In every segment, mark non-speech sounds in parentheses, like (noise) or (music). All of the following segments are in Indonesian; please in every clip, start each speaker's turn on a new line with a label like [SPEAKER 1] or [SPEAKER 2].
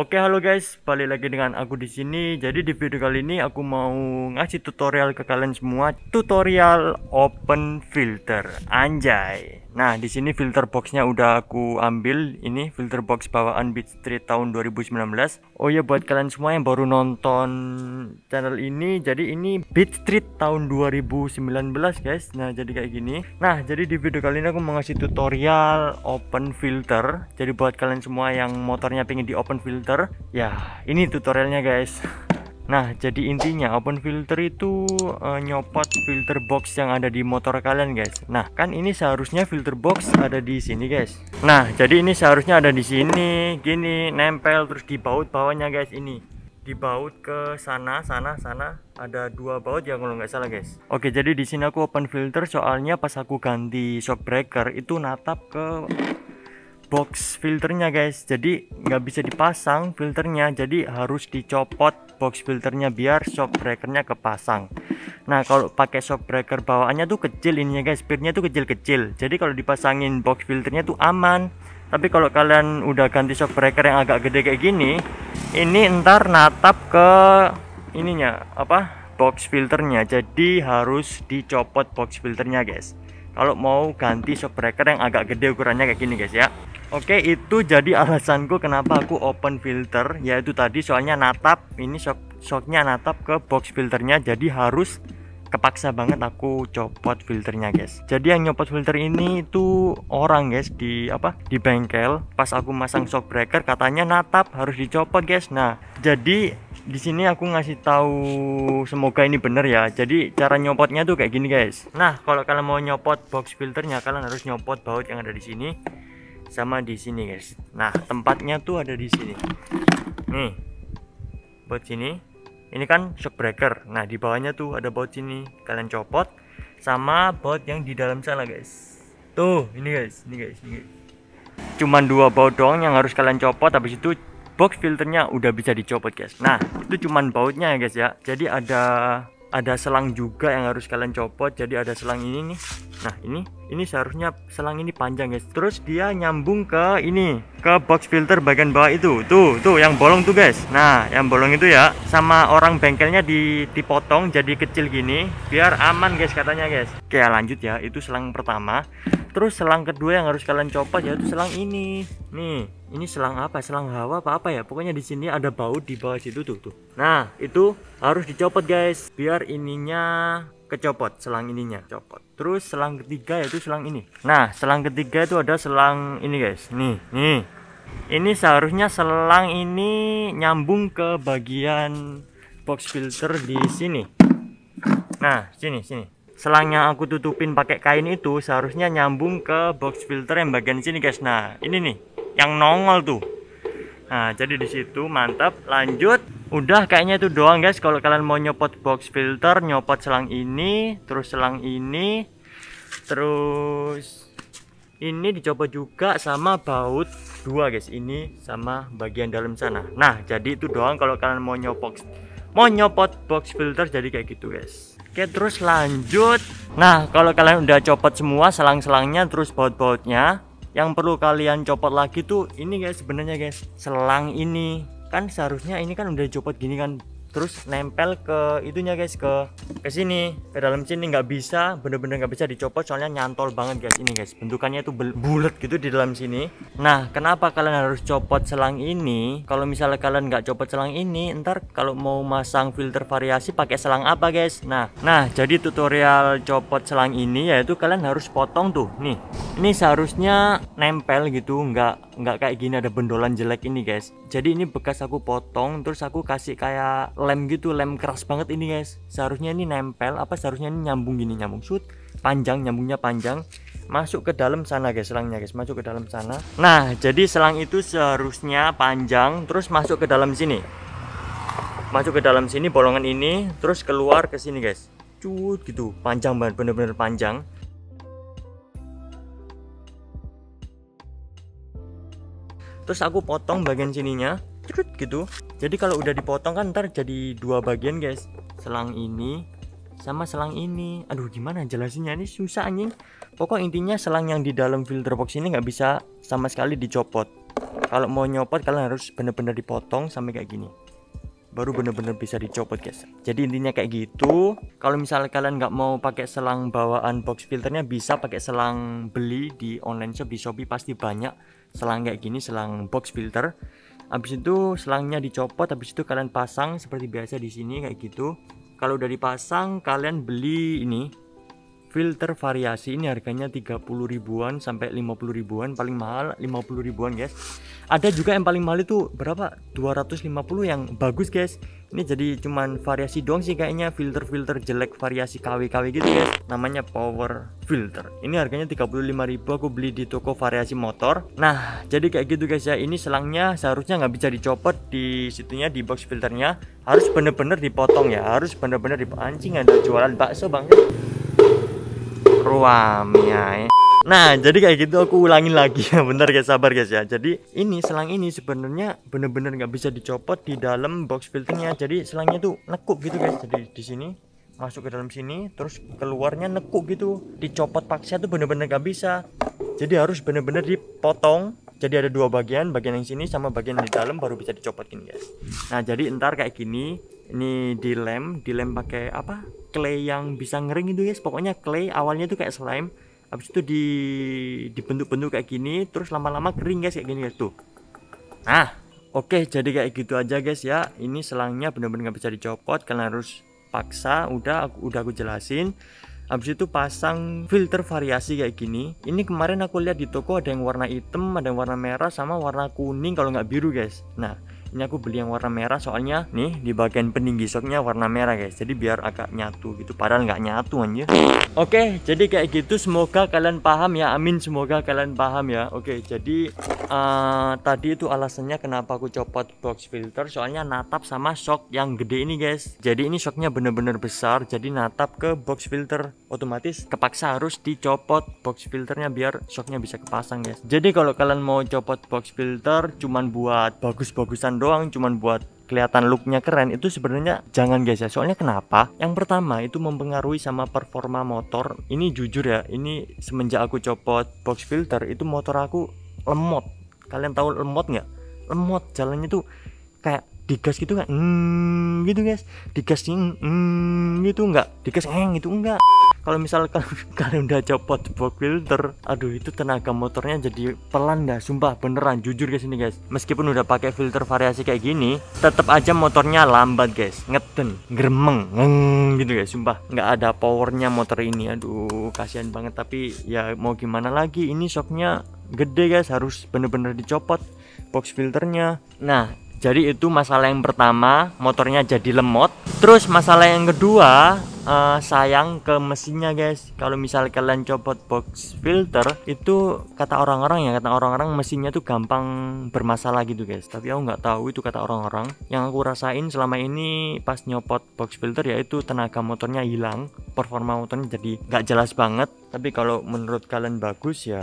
[SPEAKER 1] Oke, halo guys, balik lagi dengan aku di sini. Jadi di video kali ini aku mau ngasih tutorial ke kalian semua, tutorial open filter. Anjay. Nah, di sini filter boxnya udah aku ambil. Ini filter box bawaan Beat Street tahun 2019. Oh ya, buat kalian semua yang baru nonton channel ini, jadi ini Beat Street tahun 2019, guys. Nah, jadi kayak gini. Nah, jadi di video kali ini aku mau ngasih tutorial open filter. Jadi buat kalian semua yang motornya pengen di open filter filter ya ini tutorialnya guys Nah, jadi intinya open filter itu uh, nyopot filter box yang ada di motor kalian, guys. Nah, kan ini seharusnya filter box ada di sini, guys. Nah, jadi ini seharusnya ada di sini, gini, nempel terus di baut bawahnya, guys, ini. Dibaut ke sana, sana, sana. Ada dua baut ya kalau nggak salah, guys. Oke, jadi di sini aku open filter soalnya pas aku ganti shock breaker itu natap ke box filternya guys jadi nggak bisa dipasang filternya jadi harus dicopot box filternya biar shock breakernya kepasang nah kalau pakai shockbreaker bawaannya tuh kecil ini ya guys pirnya tuh kecil-kecil jadi kalau dipasangin box filternya tuh aman tapi kalau kalian udah ganti shockbreaker yang agak gede kayak gini ini ntar natap ke ininya apa box filternya jadi harus dicopot box filternya guys kalau mau ganti shockbreaker yang agak gede ukurannya kayak gini guys ya Oke, itu jadi alasanku kenapa aku open filter, yaitu tadi soalnya natap, ini shock, shocknya natap ke box filternya, jadi harus kepaksa banget aku copot filternya guys. Jadi yang nyopot filter ini itu orang guys di apa di bengkel. Pas aku masang shock breaker katanya natap harus dicopot guys. Nah jadi di sini aku ngasih tahu semoga ini bener ya jadi cara nyopotnya tuh kayak gini guys nah kalau kalian mau nyopot box filternya kalian harus nyopot baut yang ada di sini sama di sini guys nah tempatnya tuh ada di sini nih buat sini ini kan shock breaker nah di bawahnya tuh ada baut sini kalian copot sama baut yang di dalam sana guys tuh ini guys ini guys ini guys cuman dua baut doang yang harus kalian copot habis itu box filternya udah bisa dicopot guys nah itu cuman bautnya ya guys ya jadi ada ada selang juga yang harus kalian copot jadi ada selang ini nih nah ini ini seharusnya selang ini panjang guys terus dia nyambung ke ini ke box filter bagian bawah itu tuh tuh yang bolong tuh guys nah yang bolong itu ya sama orang bengkelnya di, dipotong jadi kecil gini biar aman guys katanya guys oke lanjut ya itu selang pertama terus selang kedua yang harus kalian copot yaitu selang ini nih ini selang apa selang hawa apa apa ya pokoknya di sini ada baut di bawah situ tuh tuh nah itu harus dicopot guys biar ininya kecopot selang ininya copot terus selang ketiga yaitu selang ini nah selang ketiga itu ada selang ini guys nih nih ini seharusnya selang ini nyambung ke bagian box filter di sini nah sini sini Selangnya aku tutupin pakai kain itu seharusnya nyambung ke box filter yang bagian sini guys nah ini nih yang nongol tuh nah jadi di situ mantap lanjut udah kayaknya itu doang guys kalau kalian mau nyopot box filter nyopot selang ini terus selang ini terus ini dicoba juga sama baut dua guys ini sama bagian dalam sana nah jadi itu doang kalau kalian mau nyopot mau nyopot box filter jadi kayak gitu guys Oke terus lanjut Nah kalau kalian udah copot semua selang-selangnya terus baut-bautnya yang perlu kalian copot lagi tuh ini guys sebenarnya guys selang ini kan seharusnya ini kan udah copot gini kan terus nempel ke itunya guys ke ke sini ke dalam sini nggak bisa bener-bener nggak bisa dicopot soalnya nyantol banget guys ini guys bentukannya itu bulat gitu di dalam sini nah kenapa kalian harus copot selang ini kalau misalnya kalian nggak copot selang ini ntar kalau mau masang filter variasi pakai selang apa guys nah nah jadi tutorial copot selang ini yaitu kalian harus potong tuh nih ini seharusnya nempel gitu nggak nggak kayak gini ada bendolan jelek ini guys jadi ini bekas aku potong terus aku kasih kayak lem gitu lem keras banget ini guys seharusnya ini nempel apa seharusnya ini nyambung gini nyambung shoot panjang nyambungnya panjang masuk ke dalam sana guys selangnya guys masuk ke dalam sana nah jadi selang itu seharusnya panjang terus masuk ke dalam sini masuk ke dalam sini bolongan ini terus keluar ke sini guys cut gitu panjang banget bener-bener panjang terus aku potong bagian sininya cerut gitu jadi kalau udah dipotong kan ntar jadi dua bagian guys selang ini sama selang ini aduh gimana jelasinnya ini susah anjing pokok intinya selang yang di dalam filter box ini nggak bisa sama sekali dicopot kalau mau nyopot kalian harus bener-bener dipotong sampai kayak gini baru bener-bener bisa dicopot guys jadi intinya kayak gitu kalau misalnya kalian nggak mau pakai selang bawaan box filternya bisa pakai selang beli di online shop di shopee pasti banyak selang kayak gini selang box filter habis itu selangnya dicopot habis itu kalian pasang seperti biasa di sini kayak gitu kalau udah dipasang kalian beli ini filter variasi ini harganya 30 ribuan sampai 50 ribuan paling mahal 50 ribuan guys ada juga yang paling mahal itu berapa 250 yang bagus guys ini jadi cuman variasi dong sih kayaknya filter-filter jelek variasi KW-KW gitu guys namanya power filter ini harganya 35.000 aku beli di toko variasi motor nah jadi kayak gitu guys ya ini selangnya seharusnya nggak bisa dicopot di situnya di box filternya harus bener-bener dipotong ya harus bener-bener dipancing ada jualan bakso bang ruam ya. Nah, jadi kayak gitu aku ulangin lagi ya. (laughs) Bentar guys, sabar guys ya. Jadi ini selang ini sebenarnya bener-bener nggak bisa dicopot di dalam box filternya. Jadi selangnya tuh nekuk gitu guys. Jadi di sini masuk ke dalam sini, terus keluarnya nekuk gitu. Dicopot paksa tuh bener-bener nggak bisa. Jadi harus bener-bener dipotong. Jadi ada dua bagian, bagian yang sini sama bagian yang di dalam baru bisa dicopot gini guys. Nah, jadi entar kayak gini ini dilem dilem pakai apa clay yang bisa ngering itu guys pokoknya clay awalnya itu kayak slime habis itu di dibentuk-bentuk kayak gini terus lama-lama kering guys kayak gini guys tuh nah oke okay, jadi kayak gitu aja guys ya ini selangnya bener-bener nggak bisa dicopot karena harus paksa udah aku, udah aku jelasin habis itu pasang filter variasi kayak gini ini kemarin aku lihat di toko ada yang warna hitam ada yang warna merah sama warna kuning kalau nggak biru guys nah ini aku beli yang warna merah soalnya nih di bagian peninggi soknya warna merah guys jadi biar agak nyatu gitu padahal nggak nyatu anjir oke okay, jadi kayak gitu semoga kalian paham ya amin semoga kalian paham ya oke okay, jadi uh, tadi itu alasannya kenapa aku copot box filter soalnya natap sama sok yang gede ini guys jadi ini soknya bener-bener besar jadi natap ke box filter otomatis kepaksa harus dicopot box filternya biar soknya bisa kepasang guys jadi kalau kalian mau copot box filter cuman buat bagus-bagusan doang cuman buat kelihatan looknya keren itu sebenarnya jangan guys ya soalnya kenapa yang pertama itu mempengaruhi sama performa motor ini jujur ya ini semenjak aku copot box filter itu motor aku lemot kalian tahu lemot nggak lemot jalannya tuh kayak digas gitu kan hmm gitu guys digas hmm gitu nggak digas eng gitu enggak kalau misalkan (laughs) kalian udah copot box filter aduh itu tenaga motornya jadi pelan dah sumpah beneran jujur guys ini guys meskipun udah pakai filter variasi kayak gini tetap aja motornya lambat guys ngeten gremeng ngeng gitu guys sumpah nggak ada powernya motor ini aduh kasihan banget tapi ya mau gimana lagi ini shocknya gede guys harus bener-bener dicopot box filternya nah jadi itu masalah yang pertama, motornya jadi lemot. Terus masalah yang kedua, uh, sayang ke mesinnya guys. Kalau misal kalian copot box filter, itu kata orang-orang ya, kata orang-orang mesinnya tuh gampang bermasalah gitu guys. Tapi aku nggak tahu itu kata orang-orang. Yang aku rasain selama ini pas nyopot box filter yaitu tenaga motornya hilang, performa motornya jadi nggak jelas banget. Tapi kalau menurut kalian bagus ya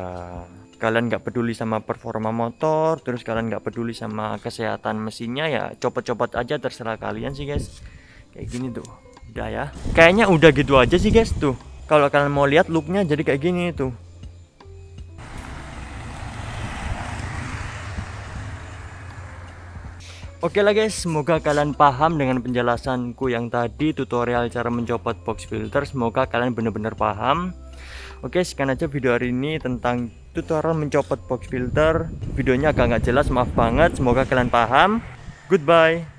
[SPEAKER 1] kalian nggak peduli sama performa motor terus kalian nggak peduli sama kesehatan mesinnya ya copot-copot aja terserah kalian sih guys kayak gini tuh udah ya kayaknya udah gitu aja sih guys tuh kalau kalian mau lihat looknya jadi kayak gini tuh Oke lah guys, semoga kalian paham dengan penjelasanku yang tadi tutorial cara mencopot box filter. Semoga kalian benar-benar paham. Oke, sekian aja video hari ini tentang tutorial mencopot box filter videonya agak nggak jelas maaf banget semoga kalian paham goodbye